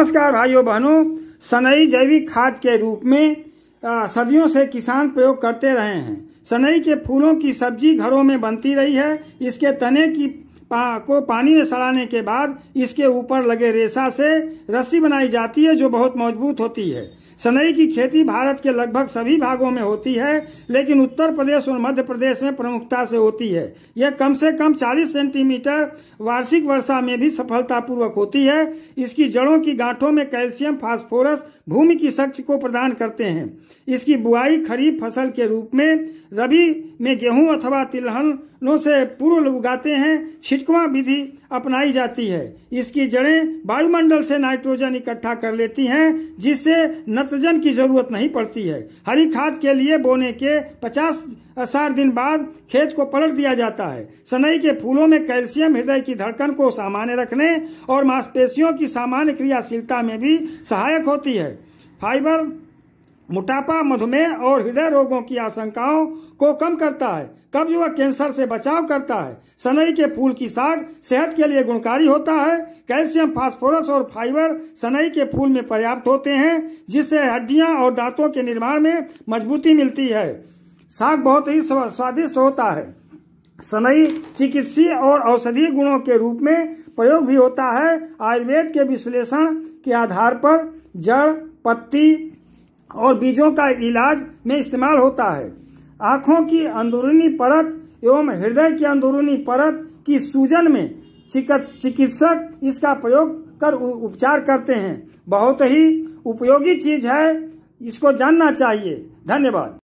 नमस्कार भाइयों बहनों सनई जैविक खाद के रूप में आ, सदियों से किसान प्रयोग करते रहे हैं सनई के फूलों की सब्जी घरों में बनती रही है इसके तने की पा, को पानी में सड़ाने के बाद इसके ऊपर लगे रेशा से रस्सी बनाई जाती है जो बहुत मजबूत होती है सनई की खेती भारत के लगभग सभी भागों में होती है लेकिन उत्तर प्रदेश और मध्य प्रदेश में प्रमुखता से होती है यह कम से कम 40 सेंटीमीटर वार्षिक वर्षा में भी सफलतापूर्वक होती है इसकी जड़ों की गांठों में कैल्शियम फास्फोरस भूमि की शक्ति को प्रदान करते हैं इसकी बुआई खरीफ फसल के रूप में रबी में गेहूं अथवा तिलहनों से पूर्व उगाते हैं छिटकवा विधि अपनाई जाती है इसकी जड़ें वायुमंडल से नाइट्रोजन इकट्ठा कर लेती हैं जिससे नत नाइट्रोजन की जरूरत नहीं पड़ती है हरी खाद के लिए बोने के 50 साठ दिन बाद खेत को पलट दिया जाता है सनई के फूलों में कैल्शियम हृदय की धड़कन को सामान्य रखने और मांसपेशियों की सामान्य क्रियाशीलता में भी सहायक होती है फाइबर मोटापा मधुमेह और हृदय रोगों की आशंकाओं को कम करता है कब युवा कैंसर से बचाव करता है सनई के फूल की साग सेहत के लिए गुणकारी होता है कैल्शियम फास्फोरस और फाइबर सनई के फूल में पर्याप्त होते हैं जिससे हड्डियां और दांतों के निर्माण में मजबूती मिलती है साग बहुत ही स्वादिष्ट होता है सनई चिकित्सीय और औषधीय गुणों के रूप में प्रयोग भी होता है आयुर्वेद के विश्लेषण के आधार पर जड़ पत्ती और बीजों का इलाज में इस्तेमाल होता है आँखों की अंदरूनी परत एवं हृदय की अंदरूनी परत की सूजन में चिकित्सक इसका प्रयोग कर उपचार करते हैं बहुत ही उपयोगी चीज है इसको जानना चाहिए धन्यवाद